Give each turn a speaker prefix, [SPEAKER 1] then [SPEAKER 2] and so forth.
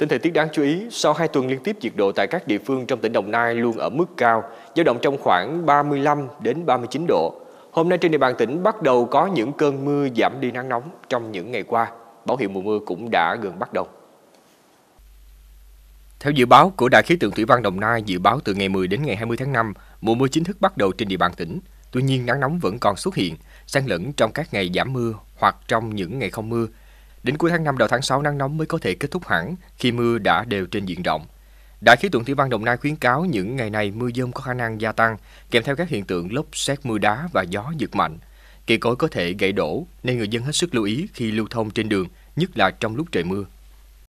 [SPEAKER 1] Tin thời tiết đáng chú ý, sau 2 tuần liên tiếp nhiệt độ tại các địa phương trong tỉnh Đồng Nai luôn ở mức cao, dao động trong khoảng 35 đến 39 độ. Hôm nay trên địa bàn tỉnh bắt đầu có những cơn mưa giảm đi nắng nóng trong những ngày qua. Báo hiệu mùa mưa cũng đã gần bắt đầu. Theo dự báo của Đài khí tượng Thủy văn Đồng Nai dự báo từ ngày 10 đến ngày 20 tháng 5, mùa mưa chính thức bắt đầu trên địa bàn tỉnh. Tuy nhiên nắng nóng vẫn còn xuất hiện, xen lẫn trong các ngày giảm mưa hoặc trong những ngày không mưa, Đến cuối tháng 5 đầu tháng 6 nắng nóng mới có thể kết thúc hẳn khi mưa đã đều trên diện rộng. Đại khí tượng Thủy văn Đồng Nai khuyến cáo những ngày này mưa dông có khả năng gia tăng, kèm theo các hiện tượng lốc xét mưa đá và gió giật mạnh. Cây cối có thể gãy đổ nên người dân hết sức lưu ý khi lưu thông trên đường, nhất là trong lúc trời mưa.